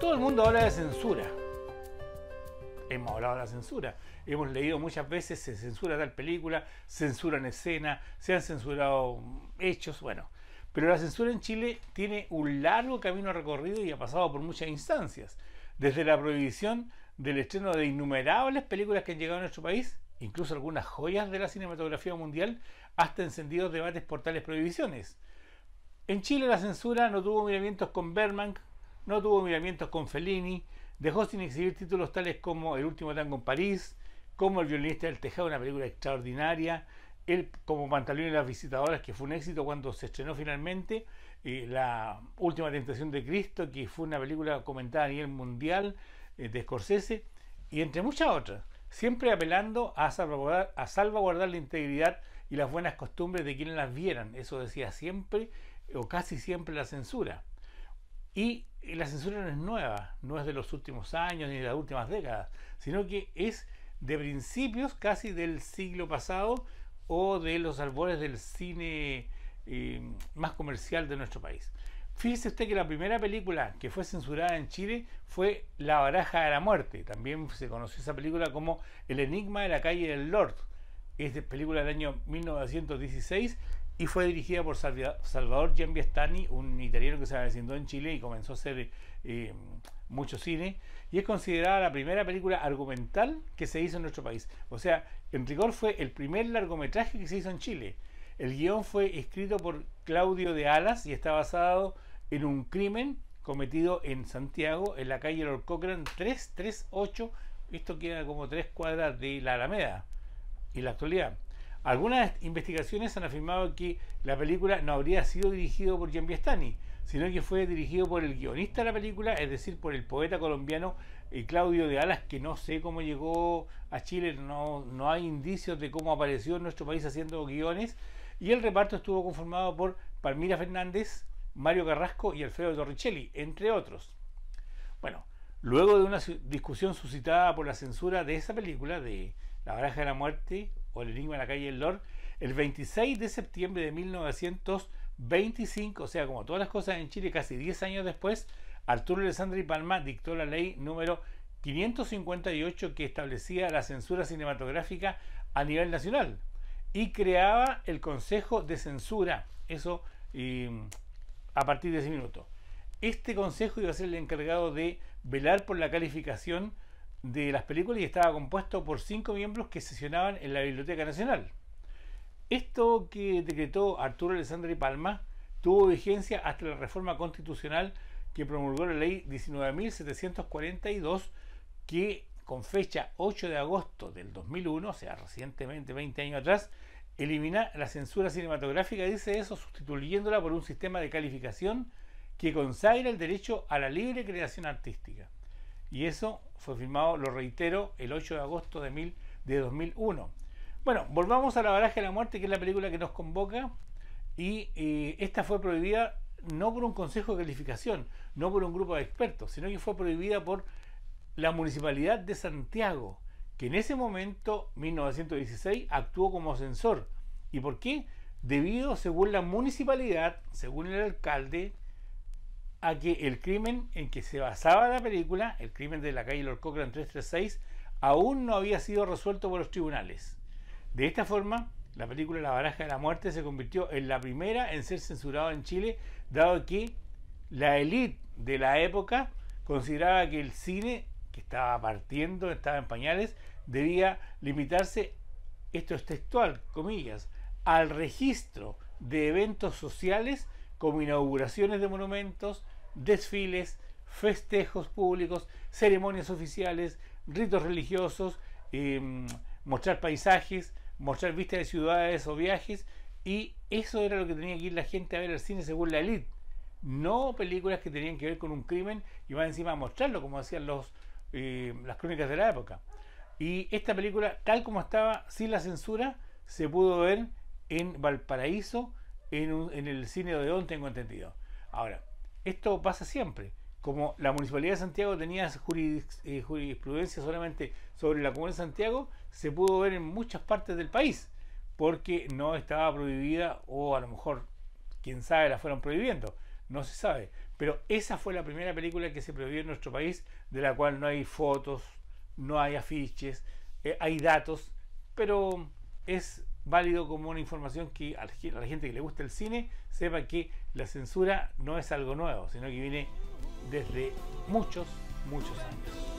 Todo el mundo habla de censura. Hemos hablado de la censura. Hemos leído muchas veces, se censura tal película, censura censuran escena, se han censurado hechos, bueno. Pero la censura en Chile tiene un largo camino recorrido y ha pasado por muchas instancias. Desde la prohibición del estreno de innumerables películas que han llegado a nuestro país, incluso algunas joyas de la cinematografía mundial, hasta encendidos debates por tales prohibiciones. En Chile la censura no tuvo miramientos con Berman, no tuvo miramientos con Fellini, dejó sin exhibir títulos tales como El último tango en París, como El violinista del tejado, una película extraordinaria, el como Pantalón y las visitadoras, que fue un éxito cuando se estrenó finalmente, La Última Tentación de Cristo, que fue una película comentada a nivel mundial eh, de Scorsese, y entre muchas otras, siempre apelando a salvaguardar, a salvaguardar la integridad y las buenas costumbres de quienes las vieran. Eso decía siempre o casi siempre la censura. Y la censura no es nueva, no es de los últimos años ni de las últimas décadas, sino que es de principios casi del siglo pasado o de los albores del cine eh, más comercial de nuestro país. Fíjese usted que la primera película que fue censurada en Chile fue La baraja de la muerte. También se conoció esa película como El enigma de la calle del Lord. Es de película del año 1916 y fue dirigida por Salvador Giambiastani, un italiano que se avecindó en Chile y comenzó a hacer eh, mucho cine, y es considerada la primera película argumental que se hizo en nuestro país. O sea, en rigor fue el primer largometraje que se hizo en Chile. El guión fue escrito por Claudio de Alas y está basado en un crimen cometido en Santiago, en la calle Lord Cochran 338. Esto queda como tres cuadras de la Alameda, y la actualidad. Algunas investigaciones han afirmado que la película no habría sido dirigida por Giambiastani, sino que fue dirigida por el guionista de la película, es decir, por el poeta colombiano eh, Claudio de Alas, que no sé cómo llegó a Chile, no, no hay indicios de cómo apareció en nuestro país haciendo guiones. Y el reparto estuvo conformado por Palmira Fernández, Mario Carrasco y Alfredo Torricelli, entre otros. Bueno, Luego de una discusión suscitada por la censura de esa película de La baraja de la muerte o El enigma de la calle del Lord, el 26 de septiembre de 1925, o sea, como todas las cosas en Chile, casi 10 años después, Arturo Alessandri Palma dictó la ley número 558 que establecía la censura cinematográfica a nivel nacional y creaba el Consejo de Censura. Eso a partir de ese minuto este consejo iba a ser el encargado de velar por la calificación de las películas y estaba compuesto por cinco miembros que sesionaban en la Biblioteca Nacional. Esto que decretó Arturo Alessandri Palma tuvo vigencia hasta la reforma constitucional que promulgó la ley 19.742 que con fecha 8 de agosto del 2001, o sea, recientemente 20 años atrás, elimina la censura cinematográfica, dice eso, sustituyéndola por un sistema de calificación que consagra el derecho a la libre creación artística. Y eso fue firmado, lo reitero, el 8 de agosto de, de 2001. Bueno, volvamos a La Baraja de la Muerte, que es la película que nos convoca. Y eh, esta fue prohibida no por un consejo de calificación, no por un grupo de expertos, sino que fue prohibida por la Municipalidad de Santiago, que en ese momento, 1916, actuó como censor. ¿Y por qué? Debido, según la municipalidad, según el alcalde, a que el crimen en que se basaba la película, el crimen de la calle Lord Cochrane 336, aún no había sido resuelto por los tribunales. De esta forma, la película La baraja de la muerte se convirtió en la primera en ser censurada en Chile, dado que la élite de la época consideraba que el cine, que estaba partiendo, estaba en pañales, debía limitarse, esto es textual, comillas, al registro de eventos sociales como inauguraciones de monumentos, desfiles, festejos públicos, ceremonias oficiales, ritos religiosos, eh, mostrar paisajes, mostrar vistas de ciudades o viajes. Y eso era lo que tenía que ir la gente a ver al cine según la elite. No películas que tenían que ver con un crimen y más encima a mostrarlo como hacían los, eh, las crónicas de la época. Y esta película, tal como estaba, sin la censura, se pudo ver en Valparaíso, en, el cine de Odeón, tengo entendido. Ahora, esto pasa siempre. Como la Municipalidad de Santiago tenía eh, jurisprudencia solamente sobre la Comuna de Santiago, se pudo ver en muchas partes del país, porque no estaba prohibida o a lo mejor, quién sabe, la fueron prohibiendo. No se sabe. Pero esa fue la primera película que se prohibió en nuestro país, de la cual no hay fotos, no hay afiches, eh, hay datos, pero es válido como una información que a la gente que le gusta el cine sepa que la censura no es algo nuevo, sino que viene desde muchos, muchos años.